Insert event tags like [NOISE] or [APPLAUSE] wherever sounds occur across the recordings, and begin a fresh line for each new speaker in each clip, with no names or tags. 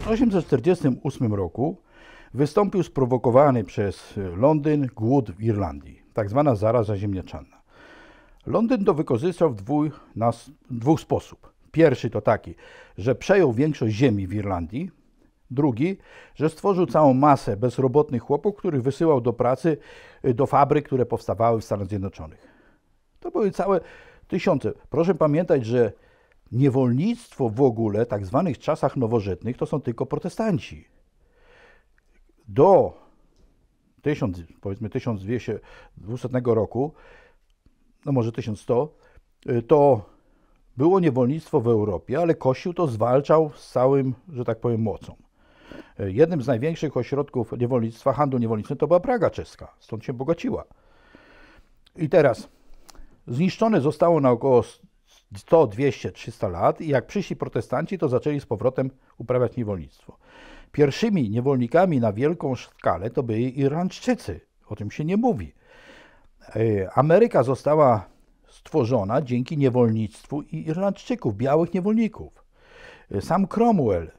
1848 roku wystąpił sprowokowany przez e, Londyn głód w Irlandii, tak zwana zaraza ziemniaczana. Londyn to wykorzystał w dwóch, na, dwóch sposób. Pierwszy to taki, że przejął większość ziemi w Irlandii. Drugi, że stworzył całą masę bezrobotnych chłopów, których wysyłał do pracy e, do fabryk, które powstawały w Stanach Zjednoczonych. To były całe tysiące. Proszę pamiętać, że niewolnictwo w ogóle, tak zwanych czasach nowożytnych, to są tylko protestanci. Do 1000, powiedzmy 1200 roku, no może 1100, y, to było niewolnictwo w Europie, ale Kościół to zwalczał z całym, że tak powiem, mocą. Y, jednym z największych ośrodków niewolnictwa, handlu niewolniczym to była Praga czeska, stąd się bogaciła. I teraz zniszczone zostało na około 100, 200, 300 lat i jak przyszli protestanci, to zaczęli z powrotem uprawiać niewolnictwo. Pierwszymi niewolnikami na wielką skalę to byli Irlandczycy. O tym się nie mówi. E, Ameryka została stworzona dzięki niewolnictwu i Irlandczyków, białych niewolników. E, sam Cromwell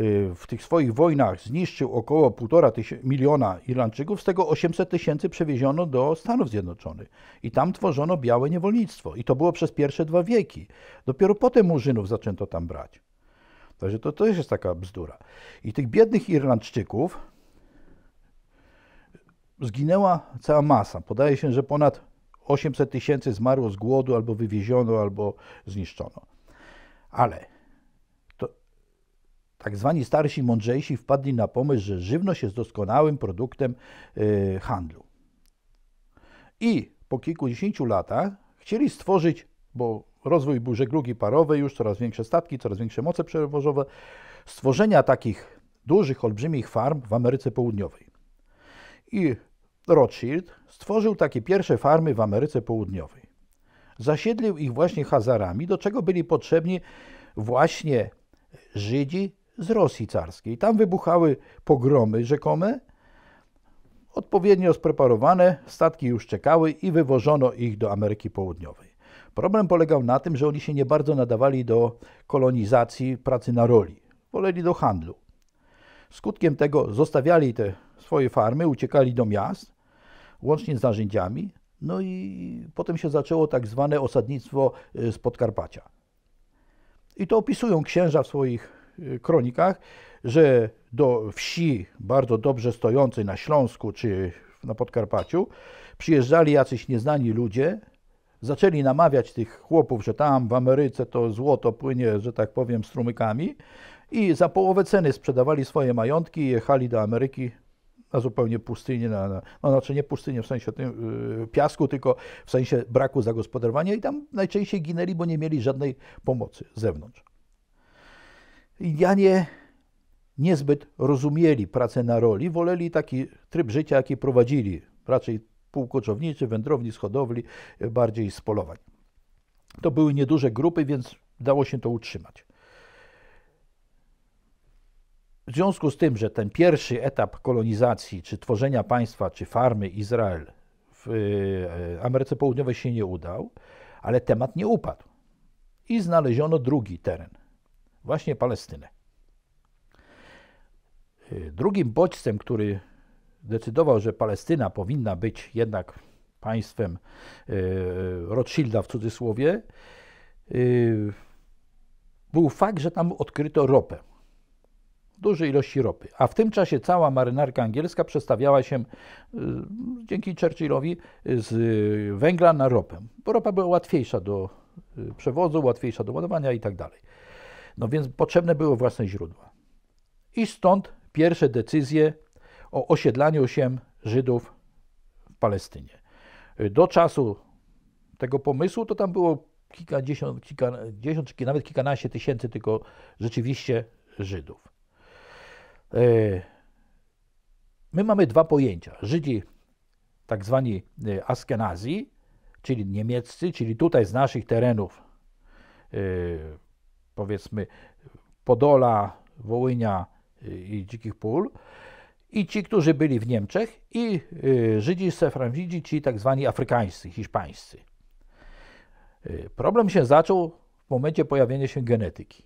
Y, w tych swoich wojnach zniszczył około 1,5 miliona Irlandczyków, z tego 800 tysięcy przewieziono do Stanów Zjednoczonych. I tam tworzono białe niewolnictwo. I to było przez pierwsze dwa wieki. Dopiero potem Murzynów zaczęto tam brać. Także to, to też jest taka bzdura. I tych biednych Irlandczyków zginęła cała masa. Podaje się, że ponad 800 tysięcy zmarło z głodu, albo wywieziono, albo zniszczono. Ale tak zwani starsi mądrzejsi wpadli na pomysł, że żywność jest doskonałym produktem y, handlu. I po kilkudziesięciu latach chcieli stworzyć, bo rozwój był żeglugi parowej, już coraz większe statki, coraz większe moce przewozowe, stworzenia takich dużych, olbrzymich farm w Ameryce Południowej. I Rothschild stworzył takie pierwsze farmy w Ameryce Południowej. Zasiedlił ich właśnie Hazarami, do czego byli potrzebni właśnie Żydzi z Rosji carskiej. Tam wybuchały pogromy rzekome, odpowiednio spreparowane, statki już czekały i wywożono ich do Ameryki Południowej. Problem polegał na tym, że oni się nie bardzo nadawali do kolonizacji pracy na roli, woleli do handlu. Skutkiem tego zostawiali te swoje farmy, uciekali do miast, łącznie z narzędziami, no i potem się zaczęło tak zwane osadnictwo y, z Podkarpacia. I to opisują księża w swoich kronikach, że do wsi bardzo dobrze stojącej na Śląsku czy na Podkarpaciu przyjeżdżali jacyś nieznani ludzie, zaczęli namawiać tych chłopów, że tam w Ameryce to złoto płynie, że tak powiem, strumykami i za połowę ceny sprzedawali swoje majątki i jechali do Ameryki na zupełnie pustynię, na, na, no znaczy nie pustynię w sensie tym, yy, piasku, tylko w sensie braku zagospodarowania i tam najczęściej ginęli, bo nie mieli żadnej pomocy z zewnątrz. Indianie niezbyt rozumieli pracę na roli, woleli taki tryb życia, jaki prowadzili, raczej półkoczowniczy, wędrowni z hodowli, bardziej z polowań. To były nieduże grupy, więc dało się to utrzymać. W związku z tym, że ten pierwszy etap kolonizacji, czy tworzenia państwa, czy farmy Izrael w e, Ameryce Południowej się nie udał, ale temat nie upadł. I znaleziono drugi teren właśnie Palestynę. Y, drugim bodźcem, który decydował, że Palestyna powinna być jednak państwem y, Rothschilda w cudzysłowie, y, był fakt, że tam odkryto ropę. Duże ilości ropy. A w tym czasie cała marynarka angielska przestawiała się dzięki Churchillowi z węgla na ropę, bo ropa była łatwiejsza do przewozu, łatwiejsza do ładowania i tak dalej. No więc potrzebne były własne źródła. I stąd pierwsze decyzje o osiedlaniu się Żydów w Palestynie. Do czasu tego pomysłu to tam było kilkadziesiąt, kilkadziesiąt czy nawet kilkanaście tysięcy tylko rzeczywiście Żydów. E, my mamy dwa pojęcia. Żydzi tak zwani e, Askenazji, czyli niemieccy, czyli tutaj z naszych terenów e, powiedzmy Podola, Wołynia y, i Dzikich Pól. I ci, którzy byli w Niemczech, i y, Żydzi, Seframidzi, ci tak zwani afrykańscy, hiszpańscy. Y, problem się zaczął w momencie pojawienia się genetyki.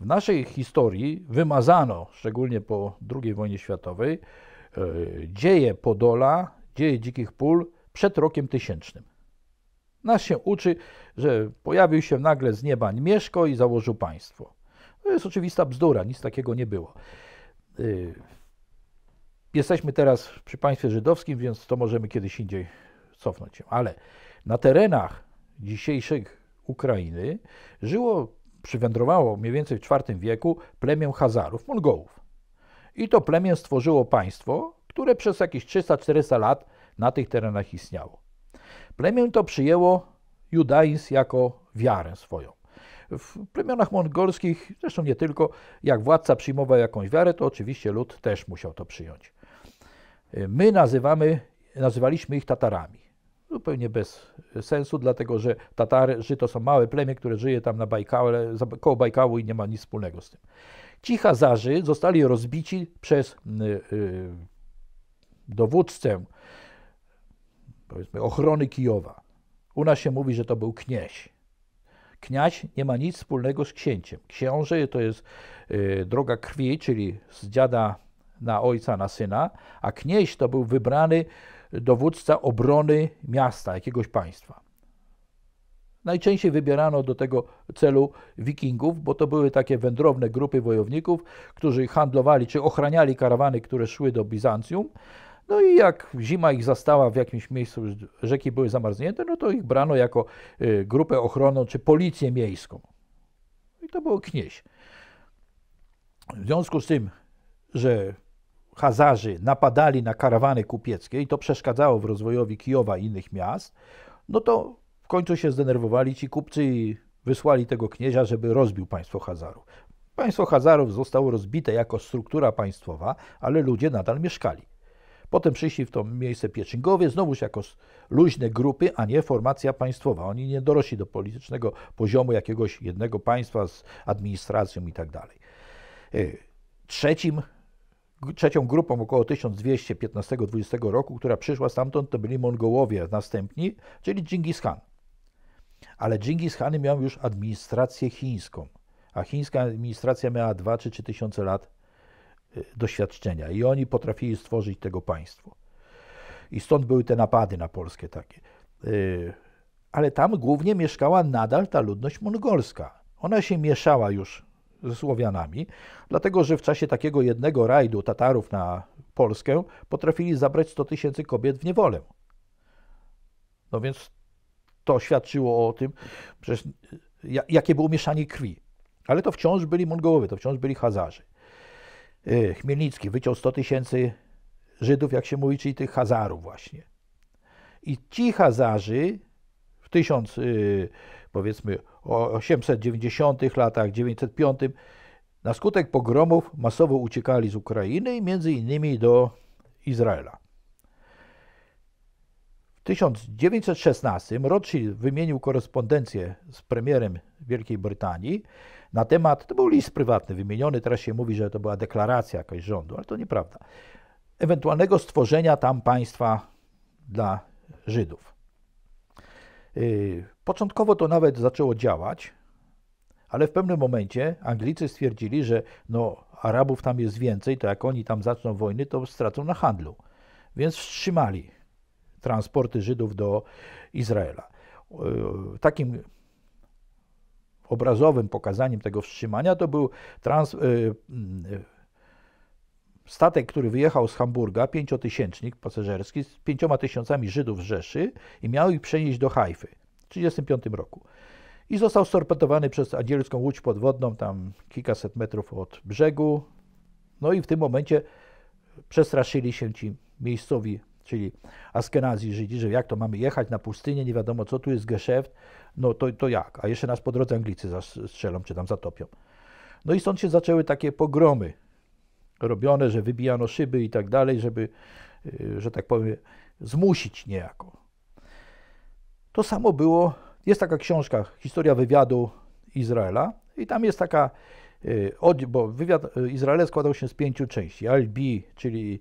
W naszej historii wymazano, szczególnie po II wojnie światowej, dzieje Podola, dzieje Dzikich Pól przed rokiem tysięcznym. Nas się uczy, że pojawił się nagle z nieba Mieszko i założył państwo. To jest oczywista bzdura, nic takiego nie było. Y, jesteśmy teraz przy państwie żydowskim, więc to możemy kiedyś indziej cofnąć się. Ale na terenach dzisiejszych Ukrainy żyło, przywędrowało mniej więcej w IV wieku plemię Hazarów, Mongołów. I to plemię stworzyło państwo, które przez jakieś 300-400 lat na tych terenach istniało. Plemię to przyjęło judaizm jako wiarę swoją. W plemionach mongolskich, zresztą nie tylko, jak władca przyjmował jakąś wiarę, to oczywiście lud też musiał to przyjąć. My nazywamy, nazywaliśmy ich Tatarami. Zupełnie bez sensu, dlatego że Tatarzy to są małe plemię, które żyje tam na Bajkale, koło Bajkału i nie ma nic wspólnego z tym. Ci Hazarzy zostali rozbici przez y, y dowódcę powiedzmy, ochrony Kijowa. U nas się mówi, że to był knieś. Kniaź nie ma nic wspólnego z księciem. Książę to jest y, droga krwi, czyli z dziada na ojca, na syna, a knieś to był wybrany dowódca obrony miasta, jakiegoś państwa. Najczęściej wybierano do tego celu wikingów, bo to były takie wędrowne grupy wojowników, którzy handlowali czy ochraniali karawany, które szły do Bizancjum, no i jak zima ich zastała w jakimś miejscu, rzeki były zamarznięte, no to ich brano jako y, grupę ochronną czy policję miejską. No I to było knieś. W związku z tym, że Hazarzy napadali na karawany kupieckie i to przeszkadzało w rozwojowi Kijowa i innych miast, no to w końcu się zdenerwowali ci kupcy i wysłali tego knieża, żeby rozbił państwo Hazarów. Państwo Hazarów zostało rozbite jako struktura państwowa, ale ludzie nadal mieszkali. Potem przyszli w to miejsce pieczyngowie, znowuż jako luźne grupy, a nie formacja państwowa. Oni nie dorośli do politycznego poziomu jakiegoś jednego państwa z administracją i tak dalej. E, trzecią grupą około 1215-20 roku, która przyszła stamtąd, to byli Mongołowie następni, czyli Dżingis Khan. Ale Dżingis Khan miał już administrację chińską, a chińska administracja miała 2 czy 3 tysiące lat doświadczenia i oni potrafili stworzyć tego państwo. I stąd były te napady na Polskę takie. Y, ale tam głównie mieszkała nadal ta ludność mongolska. Ona się mieszała już ze Słowianami, dlatego że w czasie takiego jednego rajdu Tatarów na Polskę potrafili zabrać 100 tysięcy kobiet w niewolę. No więc to świadczyło o tym, przecież y, jakie było mieszanie krwi. Ale to wciąż byli Mongołowie, to wciąż byli Hazarzy. Y, Chmielnicki wyciął 100 tysięcy Żydów, jak się mówi, czyli tych Hazarów właśnie. I ci Hazarzy w 1000, y, powiedzmy, 890 latach, 905, na skutek pogromów masowo uciekali z Ukrainy i między innymi do Izraela. W 1916 Rothschild wymienił korespondencję z premierem Wielkiej Brytanii na temat, to był list prywatny wymieniony, teraz się mówi, że to była deklaracja jakaś rządu, ale to nieprawda, ewentualnego stworzenia tam państwa dla Żydów. Y, początkowo to nawet zaczęło działać, ale w pewnym momencie Anglicy stwierdzili, że no, Arabów tam jest więcej, to jak oni tam zaczną wojny, to stracą na handlu. Więc wstrzymali transporty Żydów do Izraela. Y, takim obrazowym pokazaniem tego wstrzymania to był trans, y, y, statek, który wyjechał z Hamburga, pięciotysięcznik pasażerski z pięcioma tysiącami Żydów z Rzeszy i miał ich przenieść do Hajfy w 1935 roku. I został storpedowany przez angielską łódź podwodną, tam kilkaset metrów od brzegu. No i w tym momencie przestraszyli się ci miejscowi czyli Askenazji Żydzi, że jak to mamy jechać na pustynię, nie wiadomo co, tu jest geszeft, no to, to jak? A jeszcze nas po drodze Anglicy zastrzelą czy tam zatopią. No i stąd się zaczęły takie pogromy robione, że wybijano szyby i tak dalej, żeby, y, że tak powiem, zmusić niejako. To samo było, jest taka książka, Historia wywiadu Izraela i tam jest taka, y, bo wywiad y, Izraela składał się z pięciu części, Al-Bi, czyli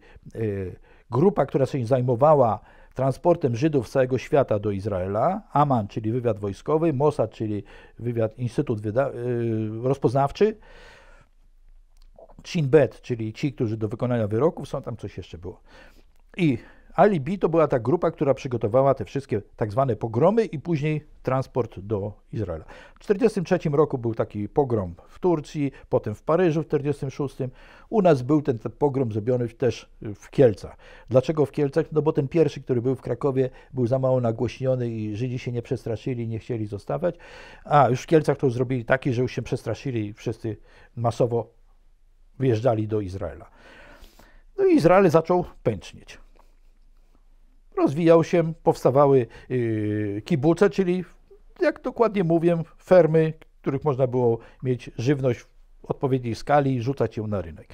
Grupa, która się zajmowała transportem Żydów z całego świata do Izraela, Aman, czyli wywiad wojskowy, Mossad, czyli wywiad Instytut Wyda y, Rozpoznawczy, Chin Bet, czyli ci, którzy do wykonania wyroków są, tam coś jeszcze było. I Alibi to była ta grupa, która przygotowała te wszystkie tak zwane pogromy i później transport do Izraela. W 1943 roku był taki pogrom w Turcji, potem w Paryżu w 1946. U nas był ten, ten pogrom zrobiony też w Kielcach. Dlaczego w Kielcach? No bo ten pierwszy, który był w Krakowie, był za mało nagłośniony i Żydzi się nie przestraszyli, nie chcieli zostawać. A już w Kielcach to zrobili taki, że już się przestraszyli i wszyscy masowo wyjeżdżali do Izraela. No i Izrael zaczął pęcznieć rozwijał się, powstawały y, kibuce, czyli jak dokładnie mówię, fermy, w których można było mieć żywność w odpowiedniej skali i rzucać ją na rynek.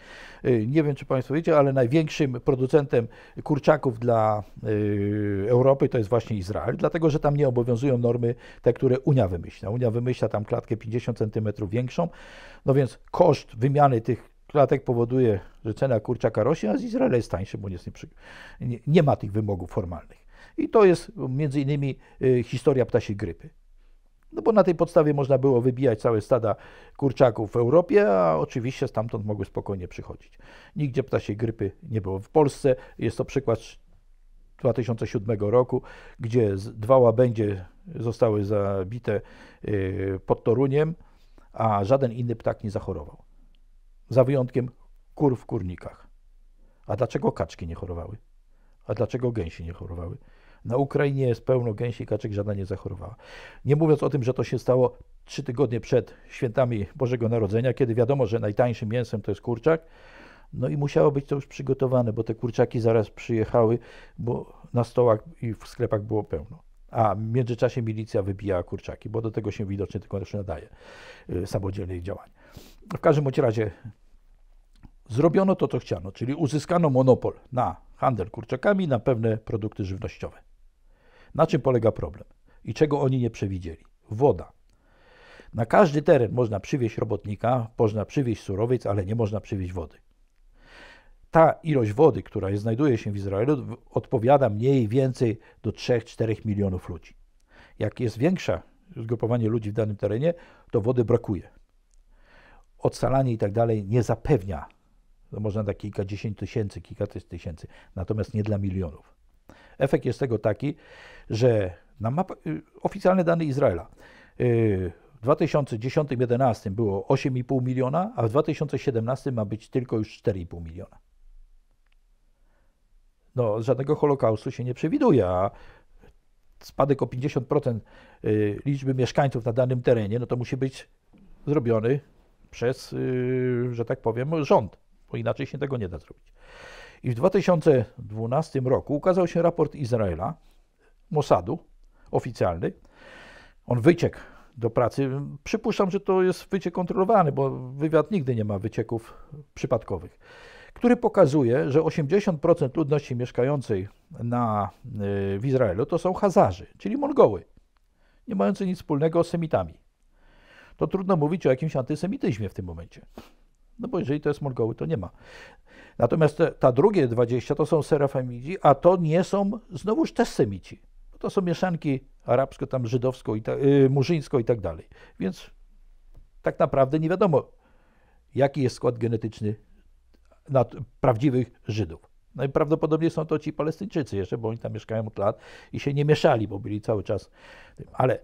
Y, nie wiem, czy Państwo wiecie, ale największym producentem kurczaków dla y, Europy to jest właśnie Izrael, dlatego że tam nie obowiązują normy te, które Unia wymyśla. Unia wymyśla tam klatkę 50 cm większą, no więc koszt wymiany tych klatek powoduje, że cena kurczaka rośnie, a z Izraela jest tańszy, bo nie, nie, nie ma tych wymogów formalnych. I to jest między innymi y, historia ptasiej grypy. No bo na tej podstawie można było wybijać całe stada kurczaków w Europie, a oczywiście stamtąd mogły spokojnie przychodzić. Nigdzie ptasiej grypy nie było. W Polsce jest to przykład 2007 roku, gdzie dwa łabędzie zostały zabite y, pod Toruniem, a żaden inny ptak nie zachorował za wyjątkiem kur w kurnikach. A dlaczego kaczki nie chorowały? A dlaczego gęsi nie chorowały? Na Ukrainie jest pełno gęsi i kaczek, żadna nie zachorowała. Nie mówiąc o tym, że to się stało trzy tygodnie przed świętami Bożego Narodzenia, kiedy wiadomo, że najtańszym mięsem to jest kurczak. No i musiało być to już przygotowane, bo te kurczaki zaraz przyjechały, bo na stołach i w sklepach było pełno. A w międzyczasie milicja wybijała kurczaki, bo do tego się widocznie tylko też nadaje y, samodzielnych działań. W każdym bądź razie Zrobiono to, co chciano, czyli uzyskano monopol na handel kurczakami, na pewne produkty żywnościowe. Na czym polega problem i czego oni nie przewidzieli? Woda. Na każdy teren można przywieźć robotnika, można przywieźć surowiec, ale nie można przywieźć wody. Ta ilość wody, która znajduje się w Izraelu, odpowiada mniej więcej do 3-4 milionów ludzi. Jak jest większe zgrupowanie ludzi w danym terenie, to wody brakuje. Odsalanie i tak dalej nie zapewnia to można dać dziesięć tysięcy, kilkadziesiąt tysięcy, natomiast nie dla milionów. Efekt jest tego taki, że na mapie y, oficjalne dane Izraela. Y, w 2010-2011 było 8,5 miliona, a w 2017 ma być tylko już 4,5 miliona. No, żadnego Holokaustu się nie przewiduje, a spadek o 50% y, liczby mieszkańców na danym terenie, no to musi być zrobiony przez, że tak powiem, rząd bo inaczej się tego nie da zrobić. I w 2012 roku ukazał się raport Izraela, Mossadu, oficjalny. On wyciekł do pracy. Przypuszczam, że to jest wyciek kontrolowany, bo wywiad nigdy nie ma wycieków przypadkowych, który pokazuje, że 80% ludności mieszkającej na, y, w Izraelu to są Hazarzy, czyli Mongoły, nie mający nic wspólnego z Semitami. To trudno mówić o jakimś antysemityzmie w tym momencie. No bo jeżeli to jest Mongoły, to nie ma. Natomiast te, ta drugie 20 to są serafemidzi, a to nie są znowuż te semici. To są mieszanki arabsko, tam żydowsko, i ta, yy, murzyńsko i tak dalej. Więc tak naprawdę nie wiadomo, jaki jest skład genetyczny prawdziwych Żydów. Najprawdopodobniej no są to ci Palestyńczycy jeszcze, bo oni tam mieszkają od lat i się nie mieszali, bo byli cały czas. Ale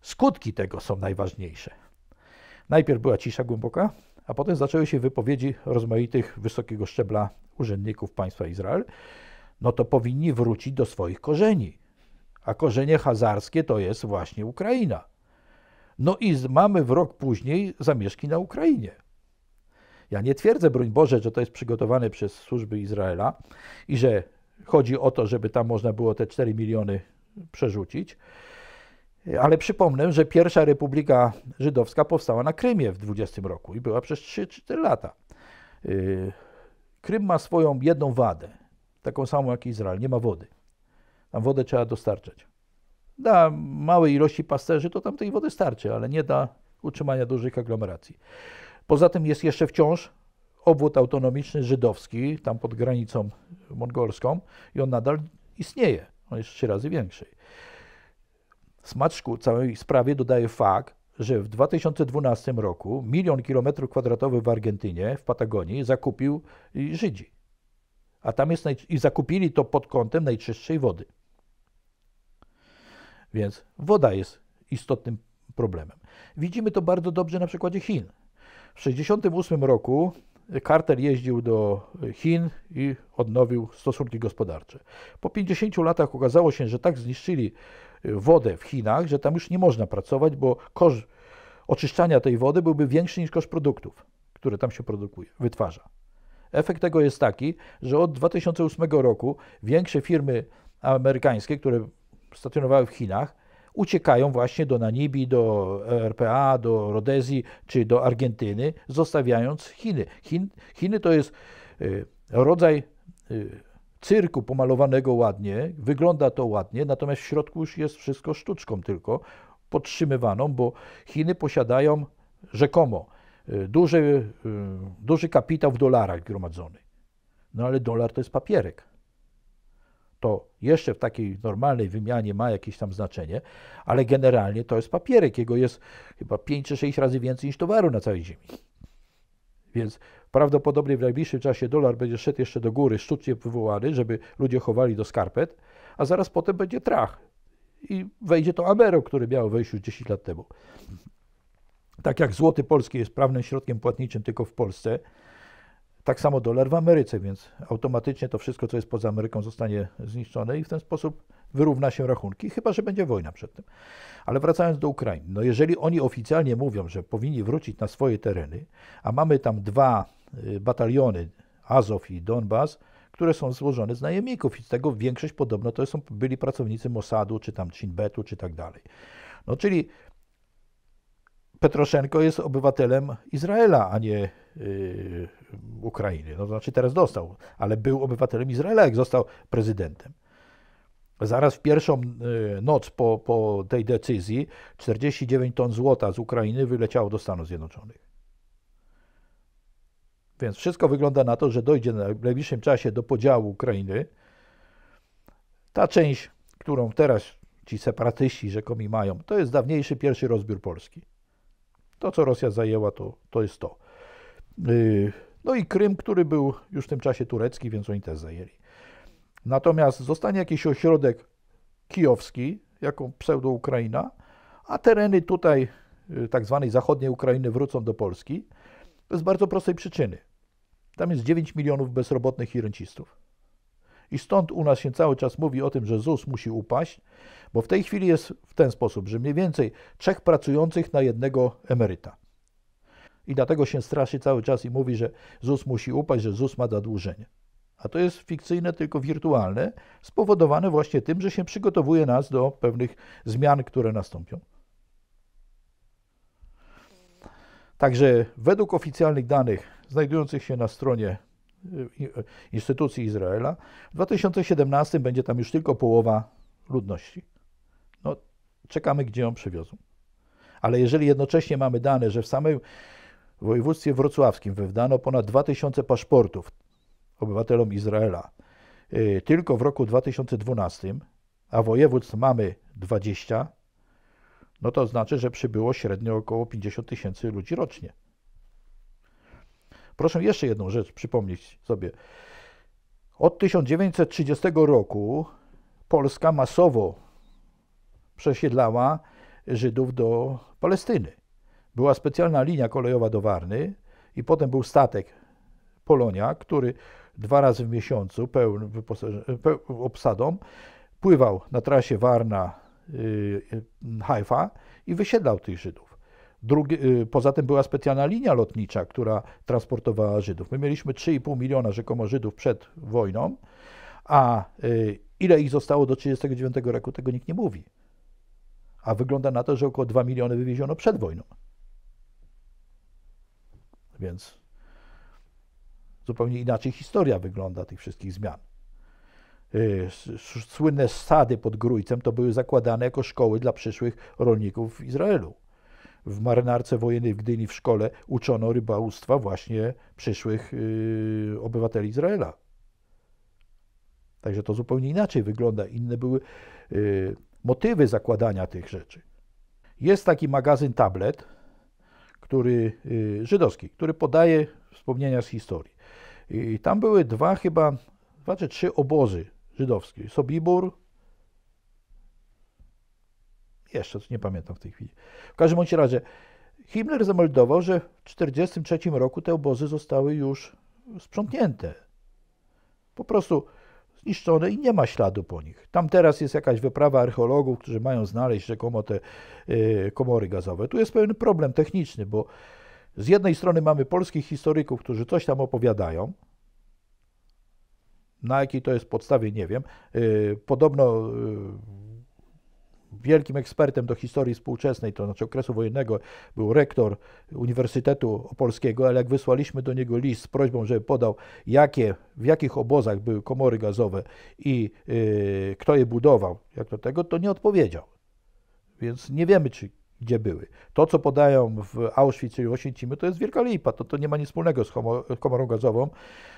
skutki tego są najważniejsze. Najpierw była cisza głęboka, a potem zaczęły się wypowiedzi rozmaitych wysokiego szczebla urzędników państwa Izrael, no to powinni wrócić do swoich korzeni. A korzenie hazarskie to jest właśnie Ukraina. No i mamy w rok później zamieszki na Ukrainie. Ja nie twierdzę, broń Boże, że to jest przygotowane przez służby Izraela i że chodzi o to, żeby tam można było te 4 miliony przerzucić. Ale przypomnę, że pierwsza Republika Żydowska powstała na Krymie w 20 roku i była przez 3-4 lata. Y, Krym ma swoją jedną wadę, taką samą jak Izrael, nie ma wody. Tam wodę trzeba dostarczać. Da małej ilości pasterzy to tam tej wody starczy, ale nie da utrzymania dużych aglomeracji. Poza tym jest jeszcze wciąż obwód autonomiczny żydowski, tam pod granicą mongolską, i on nadal istnieje. On jest trzy razy większy. Smaczku całej sprawie dodaje fakt, że w 2012 roku milion kilometrów kwadratowych w Argentynie, w Patagonii, zakupił Żydzi. A tam jest naj... i zakupili to pod kątem najczystszej wody. Więc woda jest istotnym problemem. Widzimy to bardzo dobrze na przykładzie Chin. W 1968 roku Carter jeździł do Chin i odnowił stosunki gospodarcze. Po 50 latach okazało się, że tak zniszczyli wodę w Chinach, że tam już nie można pracować, bo koszt oczyszczania tej wody byłby większy niż koszt produktów, które tam się produkuje, wytwarza. Efekt tego jest taki, że od 2008 roku większe firmy amerykańskie, które stacjonowały w Chinach, uciekają właśnie do Namibii, do RPA, do Rodezji czy do Argentyny, zostawiając Chiny. Chin, Chiny to jest y, rodzaj y, cyrku pomalowanego ładnie, wygląda to ładnie, natomiast w środku już jest wszystko sztuczką tylko podtrzymywaną, bo Chiny posiadają rzekomo y, duży, y, duży kapitał w dolarach gromadzony. No ale dolar to jest papierek. To jeszcze w takiej normalnej wymianie ma jakieś tam znaczenie, ale generalnie to jest papierek. Jego jest chyba 5 czy 6 razy więcej niż towaru na całej Ziemi. Więc Prawdopodobnie w najbliższym czasie dolar będzie szedł jeszcze do góry, sztucznie wywołany, żeby ludzie chowali do skarpet, a zaraz potem będzie trach i wejdzie to Amero, który miał wejść już 10 lat temu. Tak jak złoty polski jest prawnym środkiem płatniczym tylko w Polsce, tak samo dolar w Ameryce, więc automatycznie to wszystko, co jest poza Ameryką, zostanie zniszczone i w ten sposób wyrówna się rachunki, chyba że będzie wojna przed tym. Ale wracając do Ukrainy, no jeżeli oni oficjalnie mówią, że powinni wrócić na swoje tereny, a mamy tam dwa Y, bataliony Azow i Donbas, które są złożone z najemników i z tego większość podobno to są byli pracownicy Mossadu, czy tam Chinbetu, czy tak dalej. No czyli Petroszenko jest obywatelem Izraela, a nie yy, Ukrainy. No to znaczy teraz dostał, ale był obywatelem Izraela, jak został prezydentem. Zaraz w pierwszą y, noc po, po tej decyzji 49 ton złota z Ukrainy wyleciało do Stanów Zjednoczonych. Więc wszystko wygląda na to, że dojdzie w najbliższym czasie do podziału Ukrainy. Ta część, którą teraz ci separatyści rzekomi mają, to jest dawniejszy pierwszy rozbiór Polski. To, co Rosja zajęła, to, to jest to. Y, no i Krym, który był już w tym czasie turecki, więc oni też zajęli. Natomiast zostanie jakiś ośrodek kijowski, jako pseudo-Ukraina, a tereny tutaj, y, tak zwanej zachodniej Ukrainy, wrócą do Polski z bardzo prostej przyczyny. Tam jest 9 milionów bezrobotnych i rencistów. I stąd u nas się cały czas mówi o tym, że ZUS musi upaść, bo w tej chwili jest w ten sposób, że mniej więcej trzech pracujących na jednego emeryta. I dlatego się straszy cały czas i mówi, że ZUS musi upaść, że ZUS ma zadłużenie. A to jest fikcyjne, tylko wirtualne, spowodowane właśnie tym, że się przygotowuje nas do pewnych zmian, które nastąpią. Także według oficjalnych danych znajdujących się na stronie y, instytucji Izraela. W 2017 będzie tam już tylko połowa ludności. No, czekamy, gdzie ją przywiozą. Ale jeżeli jednocześnie mamy dane, że w samym województwie wrocławskim wydano ponad 2000 paszportów obywatelom Izraela y, tylko w roku 2012, a województw mamy 20, no to znaczy, że przybyło średnio około 50 tysięcy ludzi rocznie. Proszę jeszcze jedną rzecz przypomnieć sobie. Od 1930 roku Polska masowo przesiedlała Żydów do Palestyny. Była specjalna linia kolejowa do Warny i potem był statek Polonia, który dwa razy w miesiącu pełnym obsadą pływał na trasie Warna y, y, Haifa i wysiedlał tych Żydów. Drugi, y, poza tym była specjalna linia lotnicza, która transportowała Żydów. My mieliśmy 3,5 miliona rzekomo Żydów przed wojną, a y, ile ich zostało do 1939 roku, tego nikt nie mówi. A wygląda na to, że około 2 miliony wywieziono przed wojną. Więc zupełnie inaczej historia wygląda tych wszystkich zmian. Y, słynne sady pod Grójcem to były zakładane jako szkoły dla przyszłych rolników Izraelu w marynarce wojennej w Gdyni w szkole uczono rybałstwa właśnie przyszłych y, obywateli Izraela. Także to zupełnie inaczej wygląda, inne były y, motywy zakładania tych rzeczy. Jest taki magazyn tablet, który y, żydowski, który podaje wspomnienia z historii. I tam były dwa chyba, dwa czy trzy obozy żydowskie. Sobibór, jeszcze, nie pamiętam w tej chwili. W każdym bądź razie Himmler zameldował, że w 1943 roku te obozy zostały już sprzątnięte. Po prostu zniszczone i nie ma śladu po nich. Tam teraz jest jakaś wyprawa archeologów, którzy mają znaleźć rzekomo te y, komory gazowe. Tu jest pewien problem techniczny, bo z jednej strony mamy polskich historyków, którzy coś tam opowiadają, na jakiej to jest podstawie, nie wiem. Y, podobno y, wielkim ekspertem do historii współczesnej, to znaczy okresu wojennego, był rektor Uniwersytetu Opolskiego, ale jak wysłaliśmy do niego list z prośbą, żeby podał, jakie, w jakich obozach były komory gazowe i yy, kto je budował, jak do tego, to nie odpowiedział. Więc nie wiemy, czy gdzie były. To, co podają w Auschwitz i Oświęcimiu, to jest wielka lipa, to, to nie ma nic wspólnego z komorą gazową.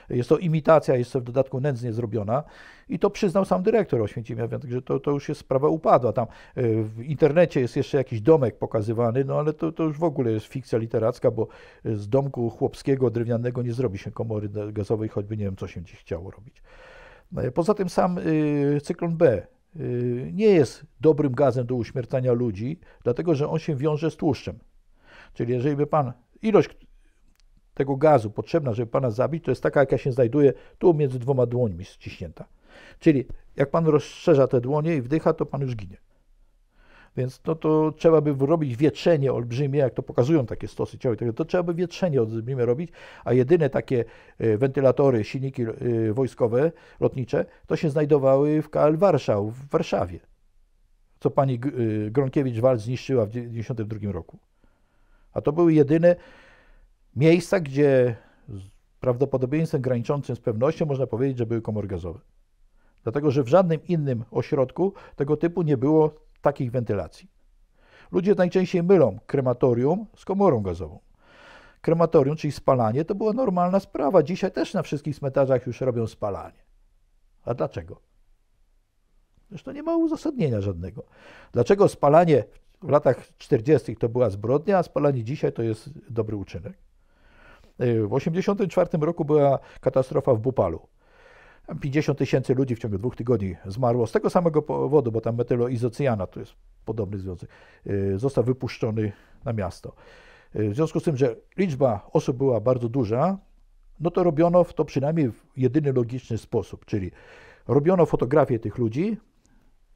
Jest to imitacja, jest to w dodatku nędznie zrobiona i to przyznał sam dyrektor Oświęcimia, że to, to już jest sprawa upadła. Tam e, w internecie jest jeszcze jakiś domek pokazywany, no ale to, to już w ogóle jest fikcja literacka, bo z domku chłopskiego, drewnianego nie zrobi się komory gazowej, choćby nie wiem, co się gdzieś chciało robić. E, poza tym sam e, cyklon B Y, nie jest dobrym gazem do uśmiercania ludzi, dlatego że on się wiąże z tłuszczem. Czyli jeżeli by pan, ilość tego gazu potrzebna, żeby pana zabić, to jest taka, jaka się znajduje tu między dwoma dłońmi ściśnięta. Czyli jak pan rozszerza te dłonie i wdycha, to pan już ginie. Więc no to trzeba by robić wietrzenie olbrzymie, jak to pokazują takie stosy ciała, tak to trzeba by wietrzenie olbrzymie robić, a jedyne takie e, wentylatory, silniki e, wojskowe, lotnicze, to się znajdowały w KL Warszaw, w Warszawie, co pani e, Gronkiewicz-Wal zniszczyła w 1992 roku. A to były jedyne miejsca, gdzie z prawdopodobieństwem graniczącym z pewnością można powiedzieć, że były komory gazowe. Dlatego, że w żadnym innym ośrodku tego typu nie było takich wentylacji. Ludzie najczęściej mylą krematorium z komorą gazową. Krematorium, czyli spalanie, to była normalna sprawa. Dzisiaj też na wszystkich cmentarzach już robią spalanie. A dlaczego? Zresztą nie ma uzasadnienia żadnego. Dlaczego spalanie w latach 40. to była zbrodnia, a spalanie dzisiaj to jest dobry uczynek? W 1984 roku była katastrofa w Bupalu. 50 tysięcy ludzi w ciągu dwóch tygodni zmarło z tego samego powodu, bo tam metyloizocyjana, to jest podobny związek, y, został wypuszczony na miasto. Y, w związku z tym, że liczba osób była bardzo duża, no to robiono w to przynajmniej w jedyny logiczny sposób, czyli robiono fotografię tych ludzi,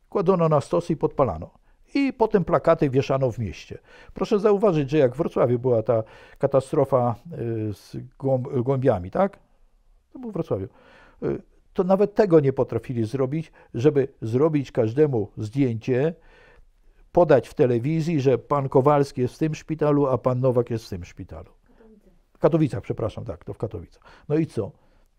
kładono na stosy i podpalano. I potem plakaty wieszano w mieście. Proszę zauważyć, że jak w Wrocławiu była ta katastrofa y, z głąbiami, tak? To był w Wrocławiu to nawet tego nie potrafili zrobić, żeby zrobić każdemu zdjęcie, podać w telewizji, że pan Kowalski jest w tym szpitalu, a pan Nowak jest w tym szpitalu. W Katowicach, przepraszam, tak, to w Katowicach. No i co?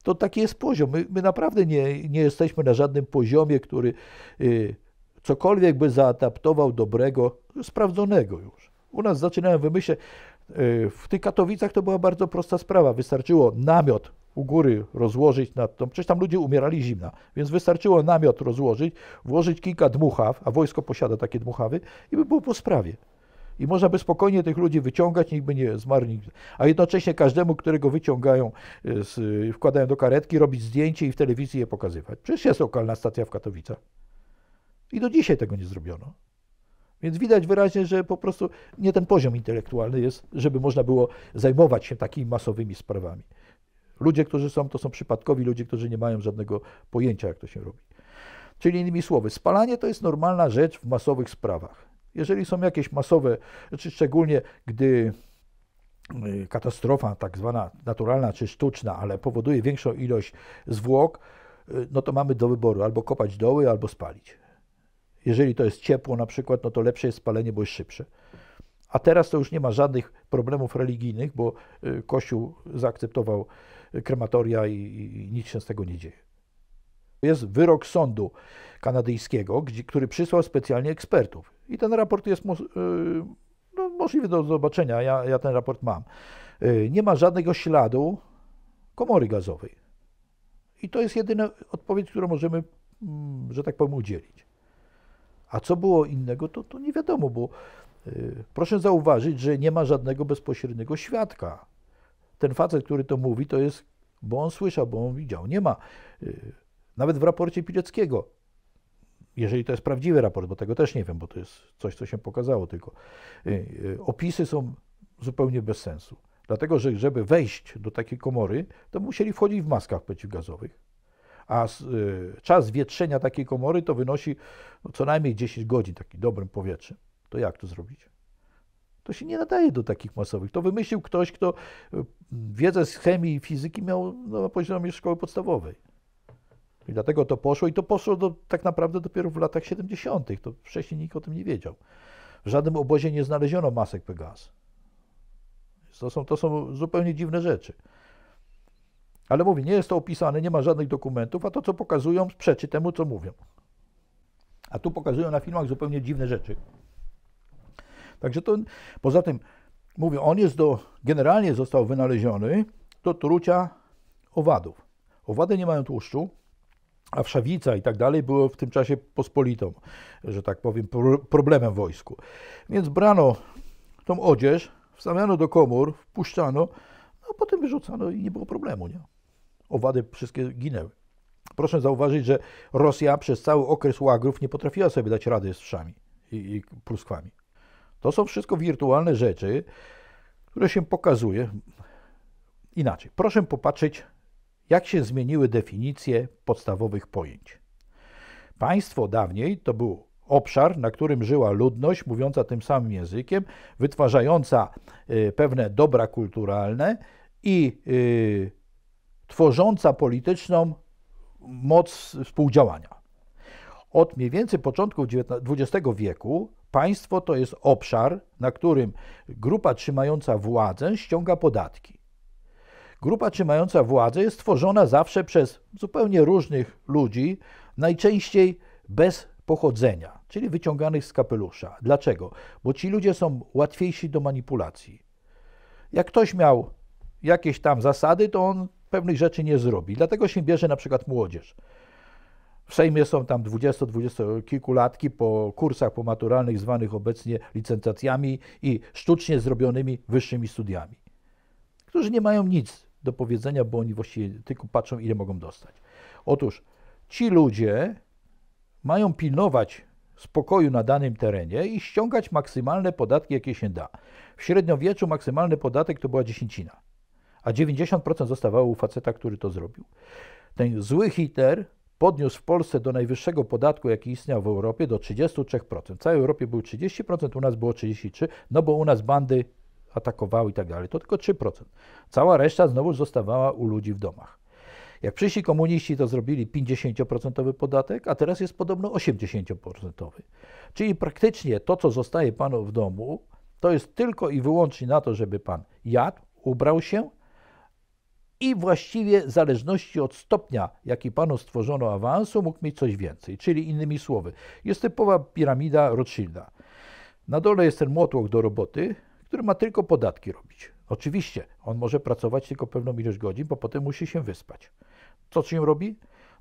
To taki jest poziom. My, my naprawdę nie, nie jesteśmy na żadnym poziomie, który y, cokolwiek by zaadaptował dobrego, sprawdzonego już. U nas zaczynałem wymyśleć, y, w tych Katowicach to była bardzo prosta sprawa. Wystarczyło namiot u góry rozłożyć nad tą. No przecież tam ludzie umierali zimna, więc wystarczyło namiot rozłożyć, włożyć kilka dmuchaw, a wojsko posiada takie dmuchawy, i by było po sprawie. I można by spokojnie tych ludzi wyciągać, nikt by nie zmarł. Nikt. A jednocześnie każdemu, którego wyciągają, y, z, y, wkładają do karetki, robić zdjęcie i w telewizji je pokazywać. Przecież jest lokalna stacja w Katowicach. I do dzisiaj tego nie zrobiono. Więc widać wyraźnie, że po prostu nie ten poziom intelektualny jest, żeby można było zajmować się takimi masowymi sprawami. Ludzie, którzy są, to są przypadkowi ludzie, którzy nie mają żadnego pojęcia, jak to się robi. Czyli innymi słowy, spalanie to jest normalna rzecz w masowych sprawach. Jeżeli są jakieś masowe, czy znaczy szczególnie gdy y, katastrofa tak zwana naturalna czy sztuczna, ale powoduje większą ilość zwłok, y, no to mamy do wyboru albo kopać doły, albo spalić. Jeżeli to jest ciepło na przykład, no to lepsze jest spalenie, bo jest szybsze. A teraz to już nie ma żadnych problemów religijnych, bo y, Kościół zaakceptował y, krematoria i, i nic się z tego nie dzieje. Jest wyrok sądu kanadyjskiego, gdzie, który przysłał specjalnie ekspertów. I ten raport jest mo y, no, możliwy do zobaczenia. Ja, ja ten raport mam. Nie ma żadnego śladu komory gazowej. I to jest jedyna odpowiedź, którą możemy, mm, że tak powiem, udzielić. A co było innego, to, to nie wiadomo, bo Y, proszę zauważyć, że nie ma żadnego bezpośredniego świadka. Ten facet, który to mówi, to jest, bo on słyszał, bo on widział. Nie ma. Y, nawet w raporcie Pileckiego, jeżeli to jest prawdziwy raport, bo tego też nie wiem, bo to jest coś, co się pokazało tylko, y, opisy są zupełnie bez sensu. Dlatego, że żeby wejść do takiej komory, to musieli wchodzić w maskach przeciwgazowych. A czas wietrzenia takiej komory to wynosi no, co najmniej 10 godzin takim dobrym powietrzem. To jak to zrobić? To się nie nadaje do takich masowych. To wymyślił ktoś, kto y, wiedzę z chemii i fizyki miał no, na poziomie szkoły podstawowej. I dlatego to poszło i to poszło do, tak naprawdę dopiero w latach 70. To wcześniej nikt o tym nie wiedział. W żadnym obozie nie znaleziono masek Pegas. To są, to są zupełnie dziwne rzeczy. Ale mówię, nie jest to opisane, nie ma żadnych dokumentów, a to, co pokazują, sprzeczy temu, co mówią. A tu pokazują na filmach zupełnie dziwne rzeczy. Także to, poza tym, mówię, on jest do, generalnie został wynaleziony do trucia owadów. Owady nie mają tłuszczu, a wszawica i tak dalej było w tym czasie pospolitą, że tak powiem, problemem w wojsku. Więc brano tą odzież, wstawiano do komór, wpuszczano, no, a potem wyrzucano i nie było problemu, nie? Owady wszystkie ginęły. Proszę zauważyć, że Rosja przez cały okres łagrów nie potrafiła sobie dać rady z wszami i, i pluskwami. To są wszystko wirtualne rzeczy, które się pokazuje inaczej. Proszę popatrzeć, jak się zmieniły definicje podstawowych pojęć. Państwo dawniej to był obszar, na którym żyła ludność mówiąca tym samym językiem, wytwarzająca y, pewne dobra kulturalne i y, tworząca polityczną moc współdziałania. Od mniej więcej początku XX wieku Państwo to jest obszar, na którym grupa trzymająca władzę ściąga podatki. Grupa trzymająca władzę jest tworzona zawsze przez zupełnie różnych ludzi, najczęściej bez pochodzenia, czyli wyciąganych z kapelusza. Dlaczego? Bo ci ludzie są łatwiejsi do manipulacji. Jak ktoś miał jakieś tam zasady, to on pewnych rzeczy nie zrobi. Dlatego się bierze na przykład młodzież. W Sejmie są tam 20-20 kilkulatki po kursach pomaturalnych zwanych obecnie licencjacjami i sztucznie zrobionymi wyższymi studiami, którzy nie mają nic do powiedzenia, bo oni właściwie tylko patrzą, ile mogą dostać. Otóż ci ludzie mają pilnować spokoju na danym terenie i ściągać maksymalne podatki, jakie się da. W średniowieczu maksymalny podatek to była dziesięcina, a 90% zostawało u faceta, który to zrobił. Ten zły Hitler podniósł w Polsce do najwyższego podatku, jaki istniał w Europie, do 33%. W całej Europie był 30%, u nas było 33%, no bo u nas bandy atakowały i tak dalej. To tylko 3%. Cała reszta znowu zostawała u ludzi w domach. Jak przyszli komuniści, to zrobili 50% podatek, a teraz jest podobno 80%. Czyli praktycznie to, co zostaje panu w domu, to jest tylko i wyłącznie na to, żeby pan jadł, ubrał się i właściwie w zależności od stopnia, jaki panu stworzono awansu, mógł mieć coś więcej. Czyli innymi słowy, jest typowa piramida Rothschilda. Na dole jest ten młotłok do roboty, który ma tylko podatki robić. Oczywiście, on może pracować tylko pewną ilość godzin, bo potem musi się wyspać. Co się robi?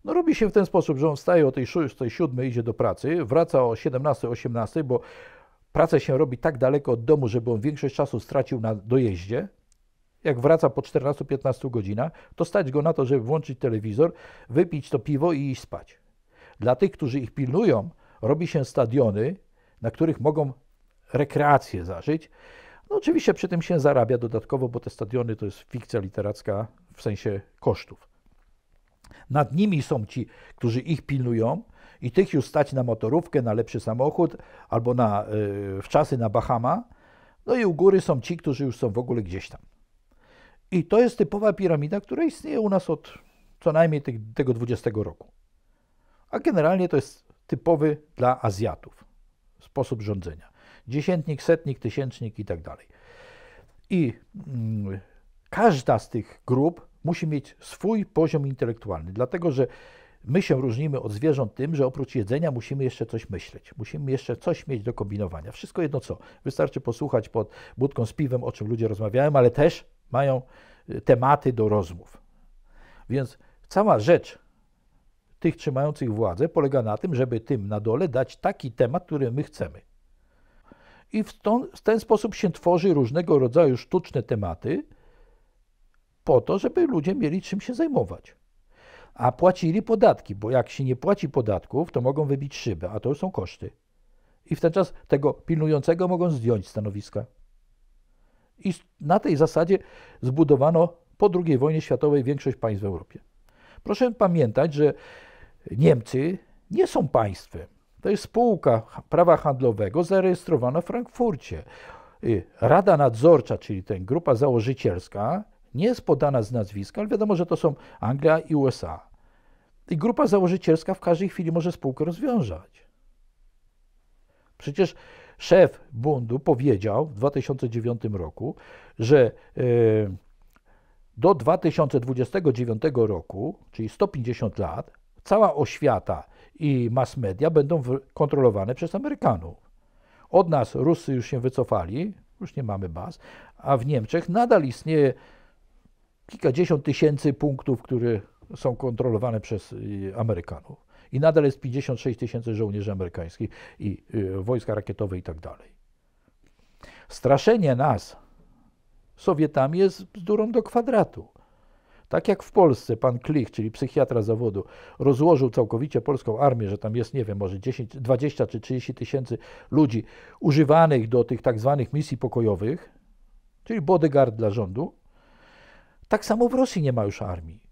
No robi się w ten sposób, że on wstaje o tej 6, 7 idzie do pracy, wraca o 17, 18, bo praca się robi tak daleko od domu, żeby on większość czasu stracił na dojeździe, jak wraca po 14-15 godzinach, to stać go na to, żeby włączyć telewizor, wypić to piwo i iść spać. Dla tych, którzy ich pilnują, robi się stadiony, na których mogą rekreację zażyć. No oczywiście przy tym się zarabia dodatkowo, bo te stadiony to jest fikcja literacka w sensie kosztów. Nad nimi są ci, którzy ich pilnują i tych już stać na motorówkę, na lepszy samochód albo na, yy, na Bahama. No i u góry są ci, którzy już są w ogóle gdzieś tam. I to jest typowa piramida, która istnieje u nas od co najmniej tego 20 roku. A generalnie to jest typowy dla Azjatów sposób rządzenia. Dziesiętnik, setnik, tysięcznik i tak dalej. I mm, każda z tych grup musi mieć swój poziom intelektualny, dlatego że my się różnimy od zwierząt tym, że oprócz jedzenia musimy jeszcze coś myśleć, musimy jeszcze coś mieć do kombinowania. Wszystko jedno co. Wystarczy posłuchać pod budką z piwem, o czym ludzie rozmawiają, ale też mają y, tematy do rozmów. Więc cała rzecz tych trzymających władzę polega na tym, żeby tym na dole dać taki temat, który my chcemy. I w, tą, w ten sposób się tworzy różnego rodzaju sztuczne tematy, po to, żeby ludzie mieli czym się zajmować. A płacili podatki, bo jak się nie płaci podatków, to mogą wybić szybę, a to już są koszty. I w ten czas tego pilnującego mogą zdjąć stanowiska. I na tej zasadzie zbudowano po II wojnie światowej większość państw w Europie. Proszę pamiętać, że Niemcy nie są państwem. To jest spółka prawa handlowego zarejestrowana w Frankfurcie. Y, Rada nadzorcza, czyli ten grupa założycielska, nie jest podana z nazwiska, ale wiadomo, że to są Anglia i USA. I grupa założycielska w każdej chwili może spółkę rozwiązać. Przecież Szef bundu powiedział w 2009 roku, że e, do 2029 roku, czyli 150 lat, cała oświata i mass media będą kontrolowane przez Amerykanów. Od nas Rusy już się wycofali, już nie mamy baz, a w Niemczech nadal istnieje kilkadziesiąt tysięcy punktów, które są kontrolowane przez e, Amerykanów i nadal jest 56 tysięcy żołnierzy amerykańskich i y, wojska rakietowe i tak dalej. Straszenie nas Sowietami jest bzdurą do kwadratu. Tak jak w Polsce pan Klich, czyli psychiatra zawodu, rozłożył całkowicie polską armię, że tam jest, nie wiem, może 10, 20 czy 30 tysięcy ludzi używanych do tych tak zwanych misji pokojowych, czyli bodyguard dla rządu, tak samo w Rosji nie ma już armii.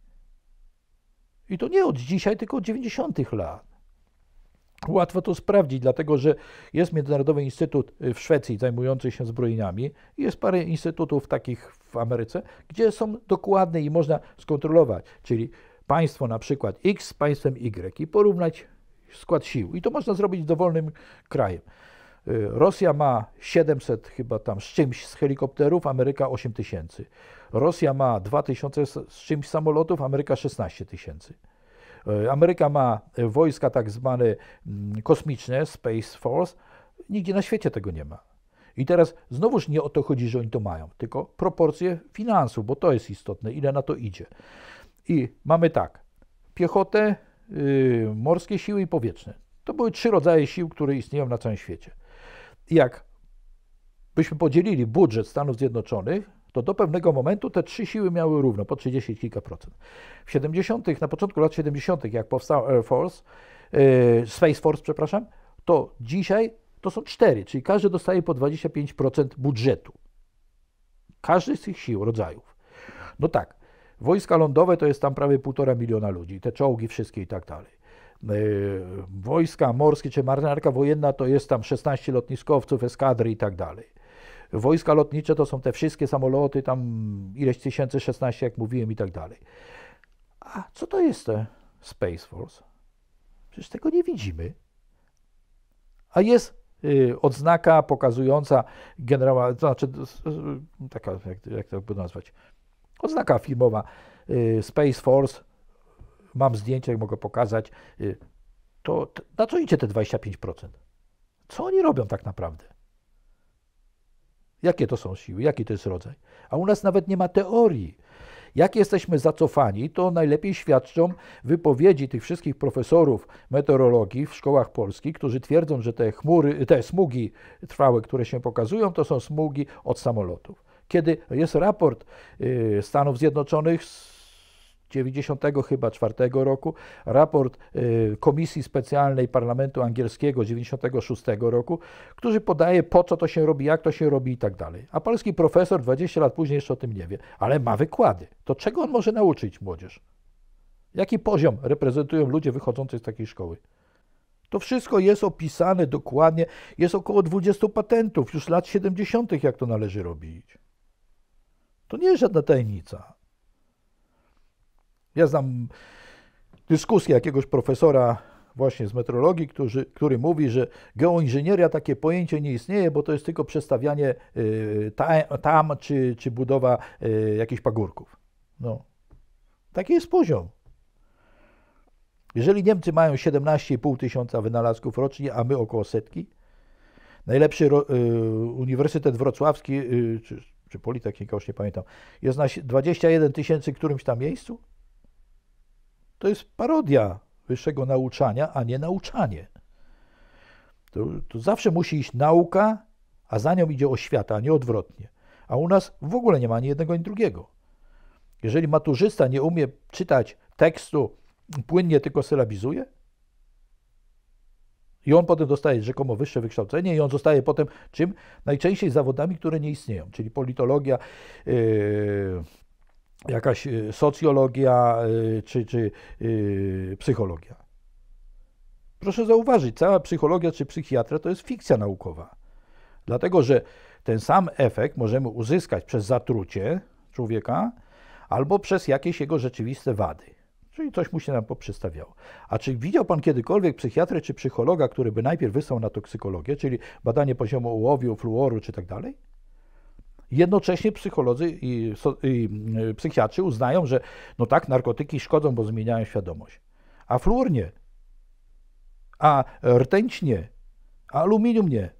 I to nie od dzisiaj, tylko od 90. lat. Łatwo to sprawdzić, dlatego że jest Międzynarodowy Instytut y, w Szwecji zajmujący się zbrojeniami, jest parę instytutów takich w Ameryce, gdzie są dokładne i można skontrolować, czyli państwo na przykład X z państwem Y i porównać skład sił. I to można zrobić dowolnym krajem. Y, Rosja ma 700 chyba tam z czymś z helikopterów, Ameryka 8000. Rosja ma 2000 z czymś samolotów, Ameryka 16 tysięcy. E, Ameryka ma e, wojska tak zwane mm, kosmiczne, Space Force. Nigdzie na świecie tego nie ma. I teraz znowuż nie o to chodzi, że oni to mają, tylko proporcje finansów, bo to jest istotne, ile na to idzie. I mamy tak, piechotę, yy, morskie siły i powietrzne. To były trzy rodzaje sił, które istnieją na całym świecie. I jak byśmy podzielili budżet Stanów Zjednoczonych to do pewnego momentu te trzy siły miały równo, po 30 kilka procent. W 70., na początku lat 70., jak powstał Air Force, yy, Space Force, przepraszam, to dzisiaj to są cztery, czyli każdy dostaje po 25% budżetu. Każdy z tych sił, rodzajów. No tak, wojska lądowe to jest tam prawie półtora miliona ludzi, te czołgi wszystkie i tak dalej. Y, wojska morskie czy marynarka wojenna to jest tam 16 lotniskowców, eskadry i tak dalej. Wojska lotnicze to są te wszystkie samoloty, tam ileś tysięcy, 16 jak mówiłem i tak dalej. A co to jest te Space Force? Przecież tego nie widzimy. A jest y, odznaka pokazująca generała, to znaczy y, y, taka, jak, jak to by nazwać, odznaka filmowa Space Force. Mam zdjęcie, jak mogę pokazać. To, to na co idzie te 25%? Co oni robią tak naprawdę? Jakie to są siły, jaki to jest rodzaj? A u nas nawet nie ma teorii. Jak jesteśmy zacofani, to najlepiej świadczą wypowiedzi tych wszystkich profesorów meteorologii w szkołach polskich, którzy twierdzą, że te chmury, te smugi trwałe, które się pokazują, to są smugi od samolotów. Kiedy jest raport y, Stanów Zjednoczonych z 90 chyba czwartego roku, raport y, Komisji Specjalnej Parlamentu Angielskiego 96 roku, który podaje po co to się robi, jak to się robi i tak dalej. A polski profesor 20 lat później jeszcze o tym nie wie, ale ma wykłady. To czego on może nauczyć młodzież? Jaki poziom reprezentują ludzie wychodzący z takiej szkoły? To wszystko jest opisane dokładnie. Jest około 20 patentów już lat 70., jak to należy robić. To nie jest żadna tajemnica. Ja znam dyskusję jakiegoś profesora właśnie z metrologii, który, który mówi, że geoinżynieria takie pojęcie nie istnieje, bo to jest tylko przestawianie y, tam, tam, czy, czy budowa y, jakichś pagórków. No. Taki jest poziom. Jeżeli Niemcy mają 17,5 tysiąca wynalazków rocznie, a my około setki, najlepszy ro, y, Uniwersytet Wrocławski, y, czy, czy Politechnika, już nie pamiętam, jest na 21 tysięcy którymś tam miejscu, to jest parodia wyższego nauczania, a nie nauczanie. To, to zawsze musi iść nauka, a za nią idzie oświata, a nie odwrotnie. A u nas w ogóle nie ma ani jednego, ani drugiego. Jeżeli maturzysta nie umie czytać tekstu płynnie, tylko sylabizuje, i on potem dostaje rzekomo wyższe wykształcenie, i on zostaje potem czym? Najczęściej zawodami, które nie istnieją, czyli politologia, yy, jakaś y, socjologia y, czy, czy y, psychologia. Proszę zauważyć, cała psychologia czy psychiatra to jest fikcja naukowa. Dlatego, że ten sam efekt możemy uzyskać przez zatrucie człowieka albo przez jakieś jego rzeczywiste wady. Czyli coś mu się nam poprzestawiało. A czy widział pan kiedykolwiek psychiatrę czy psychologa, który by najpierw wysłał na toksykologię, czyli badanie poziomu ołowiu, fluoru czy tak dalej? Jednocześnie psycholodzy i, i y, psychiatrzy uznają, że no tak, narkotyki szkodzą, bo zmieniają świadomość. A fluor nie. A rtęć nie. A aluminium nie.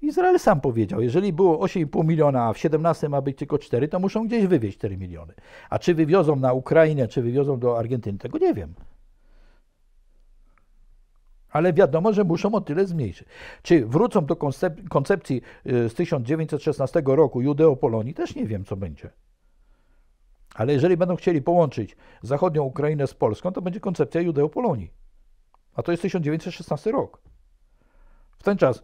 Izrael sam powiedział, jeżeli było 8,5 miliona, a w 17 ma być tylko 4, to muszą gdzieś wywieźć 4 miliony. A czy wywiozą na Ukrainę, czy wywiozą do Argentyny, tego nie wiem ale wiadomo, że muszą o tyle zmniejszyć. Czy wrócą do koncepcji y, z 1916 roku Judeo-Polonii? Też nie wiem, co będzie. Ale jeżeli będą chcieli połączyć zachodnią Ukrainę z Polską, to będzie koncepcja Judeo-Polonii. A to jest 1916 rok. W ten czas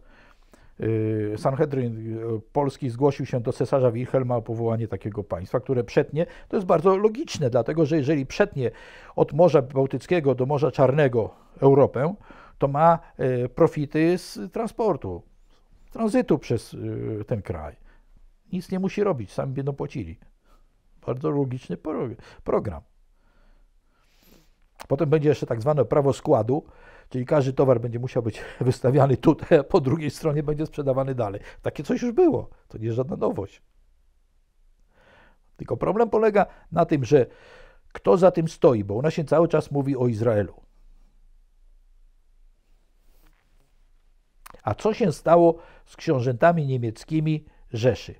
y, Sanhedrin y, Polski zgłosił się do cesarza Wilhelma o powołanie takiego państwa, które przetnie. To jest bardzo logiczne, dlatego że jeżeli przetnie od Morza Bałtyckiego do Morza Czarnego Europę, to ma e, profity z transportu, tranzytu przez e, ten kraj. Nic nie musi robić, sami będą płacili. Bardzo logiczny program. Potem będzie jeszcze tak zwane prawo składu, czyli każdy towar będzie musiał być [LAUGHS] wystawiany tutaj, a po drugiej stronie będzie sprzedawany dalej. Takie coś już było, to nie jest żadna nowość. Tylko problem polega na tym, że kto za tym stoi, bo ona się cały czas mówi o Izraelu. A co się stało z książętami niemieckimi Rzeszy?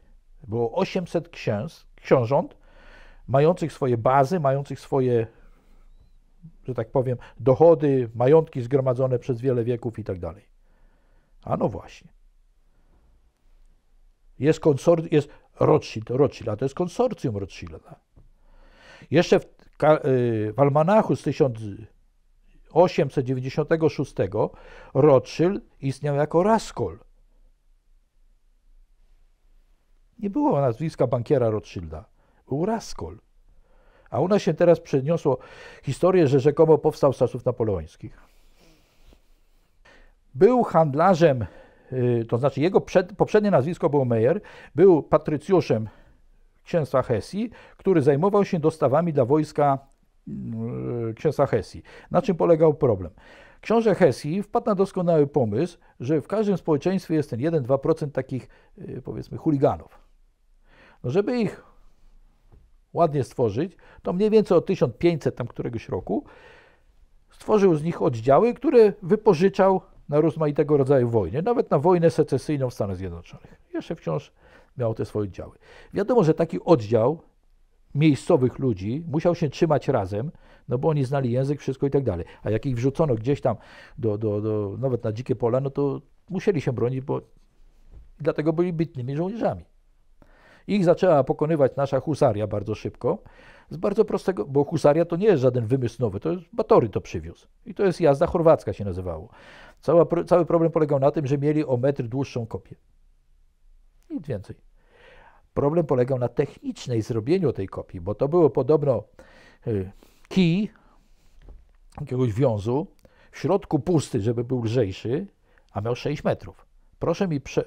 Było 800 księs, książąt mających swoje bazy, mających swoje, że tak powiem, dochody, majątki zgromadzone przez wiele wieków i tak dalej. A no właśnie. Jest, konsor, jest Rothschild, Rothschild, a to jest konsorcjum Rothschilda. Jeszcze w, y, w almanachu z 1000 1896 Rothschild istniał jako Raskol. Nie było nazwiska bankiera Rothschilda, był Raskol. A u nas się teraz przeniosło historię, że rzekomo powstał z czasów napoleońskich. Był handlarzem, y, to znaczy jego przed, poprzednie nazwisko było Meyer, był patrycjuszem księstwa Hesji, który zajmował się dostawami dla wojska Czesa Hesji. Na czym polegał problem? Książę Hesji wpadł na doskonały pomysł, że w każdym społeczeństwie jest ten 1-2% takich, e, powiedzmy, chuliganów. No, żeby ich ładnie stworzyć, to mniej więcej od 1500 tam któregoś roku stworzył z nich oddziały, które wypożyczał na rozmaitego rodzaju wojny, nawet na wojnę secesyjną w Stanach Zjednoczonych. Jeszcze wciąż miał te swoje oddziały. Wiadomo, że taki oddział miejscowych ludzi, musiał się trzymać razem, no bo oni znali język, wszystko i tak dalej. A jak ich wrzucono gdzieś tam, do, do, do, nawet na dzikie pola, no to musieli się bronić, bo dlatego byli bitnymi żołnierzami. Ich zaczęła pokonywać nasza husaria bardzo szybko, z bardzo prostego, bo husaria to nie jest żaden wymysł nowy, to jest Batory to przywiózł. I to jest jazda chorwacka się nazywało. Cała, cały problem polegał na tym, że mieli o metr dłuższą kopię. Nic więcej. Problem polegał na technicznej zrobieniu tej kopii, bo to było podobno y, kij jakiegoś wiązu, w środku pusty, żeby był lżejszy, a miał 6 metrów. Proszę mi prze-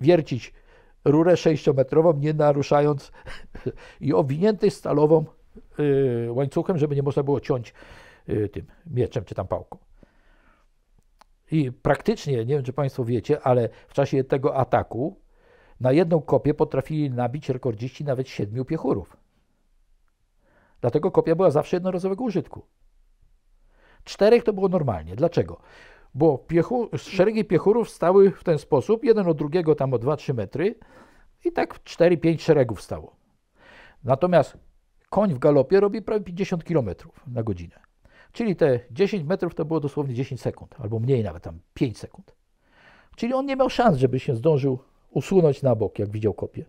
wiercić rurę 6-metrową, nie naruszając [LAUGHS] i owinięty stalową y, łańcuchem, żeby nie można było ciąć y, tym mieczem czy tam pałką. I praktycznie, nie wiem czy Państwo wiecie, ale w czasie tego ataku na jedną kopię potrafili nabić rekordziści nawet siedmiu piechurów. Dlatego kopia była zawsze jednorazowego użytku. Czterech to było normalnie. Dlaczego? Bo piechu, szeregi piechurów stały w ten sposób, jeden od drugiego tam o 2-3 metry i tak 4-5 szeregów stało. Natomiast koń w galopie robi prawie 50 km na godzinę. Czyli te 10 metrów to było dosłownie 10 sekund, albo mniej nawet tam 5 sekund. Czyli on nie miał szans, żeby się zdążył usunąć na bok, jak widział kopię.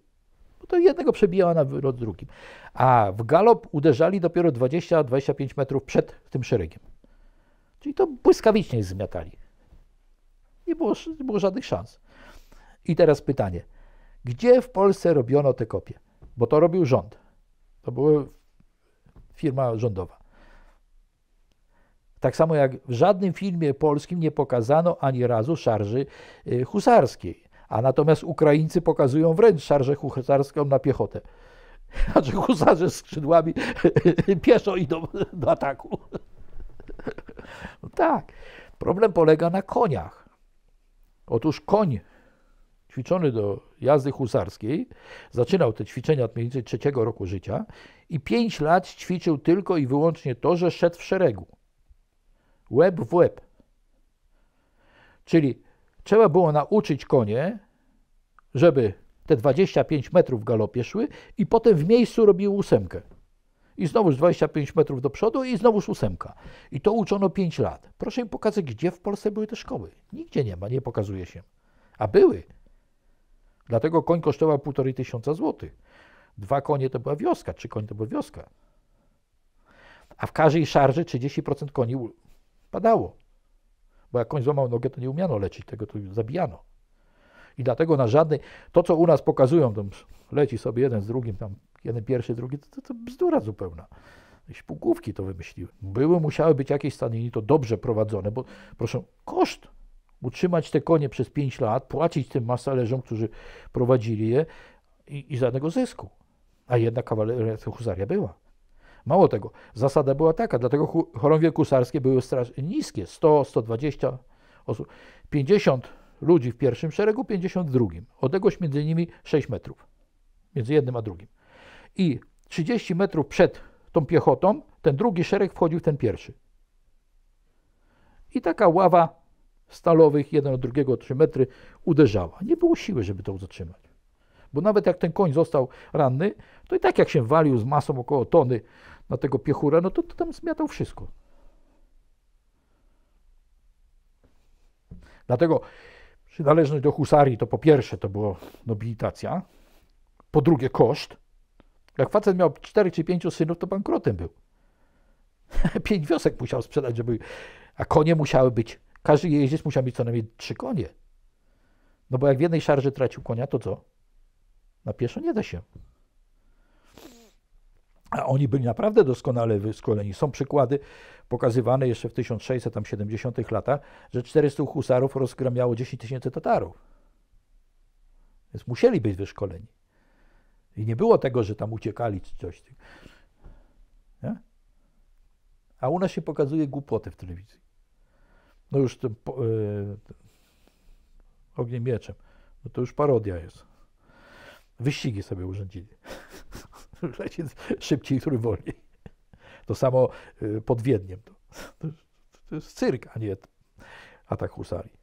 Bo to jednego przebijała na wylot drugim. A w galop uderzali dopiero 20-25 metrów przed tym szeregiem. Czyli to błyskawicznie zmiatali. Nie było, nie było żadnych szans. I teraz pytanie. Gdzie w Polsce robiono te kopie? Bo to robił rząd. To była firma rządowa. Tak samo jak w żadnym filmie polskim nie pokazano ani razu szarży y, husarskiej. A natomiast Ukraińcy pokazują wręcz szarżę husarską na piechotę. [LAUGHS] Znaczy husarze z skrzydłami [LAUGHS] pieszo idą do ataku. [LAUGHS] No tak. Problem polega na koniach. Otóż koń ćwiczony do jazdy husarskiej, zaczynał te ćwiczenia od mniej więcej trzeciego roku życia i pięć lat ćwiczył tylko i wyłącznie to, że szedł w szeregu. Łeb w łeb. Czyli trzeba było nauczyć konie, żeby te 25 metrów w galopie szły i potem w miejscu robiły ósemkę. I znowuż 25 metrów do przodu i znowuż ósemka. I to uczono 5 lat. Proszę mi pokazać, gdzie w Polsce były te szkoły. Nigdzie nie ma, nie pokazuje się. A były. Dlatego koń kosztował 1,5 tysiąca złotych. Dwa konie to była wioska, trzy konie to była wioska. A w każdej szarży 30% koni padało. Bo jak koń złamał nogę, to nie umiano lecić tego, to zabijano. I dlatego na żadnej, to co u nas pokazują, tam leci sobie jeden z drugim, tam jeden pierwszy, drugi, to, to, to bzdura zupełna. Jakieś półgłówki to wymyśliły. Były, musiały być jakieś stadniny, to dobrze prowadzone, bo proszę, koszt utrzymać te konie przez 5 lat, płacić tym masalerzom, którzy prowadzili je i, i żadnego zysku. A jednak kawaleria husaria była. Mało tego, zasada była taka, dlatego chorągwie kusarskie były strasznie niskie, 100, 120 osób. 50 ludzi w pierwszym szeregu, 50 w drugim. Odległość między nimi 6 metrów, między jednym a drugim. I 30 metrów przed tą piechotą, ten drugi szereg wchodził w ten pierwszy. I taka ława stalowych, jeden od drugiego 3 metry, uderzała. Nie było siły, żeby to zatrzymać. Bo nawet jak ten koń został ranny, to i tak jak się walił z masą około tony na tego piechura, no to, to tam zmiatał wszystko. Dlatego przynależność do husarii to po pierwsze to była nobilitacja, po drugie koszt. Jak facet miał 4 czy 5 synów, to bankrotem był. [LAUGHS] Pięć wiosek musiał sprzedać, żeby. A konie musiały być. Każdy jeździec musiał mieć co najmniej trzy konie. No bo jak w jednej szarży tracił konia, to co? Na pieszo nie da się. A oni byli naprawdę doskonale wyszkoleni. Są przykłady pokazywane jeszcze w 1670 latach, że 400 husarów rozgramiało 10 tysięcy Tatarów. Więc musieli być wyszkoleni. I nie było tego, że tam uciekali czy coś. Nie? A u nas się pokazuje głupoty w telewizji. No już tym, yy, e, ogniem mieczem. No to już parodia jest. Wyścigi sobie urządzili. [LAUGHS] [LAUGHS] leci szybciej, który wolniej. To samo y, pod Wiedniem. To, to, to jest cyrk, a nie atak husarii.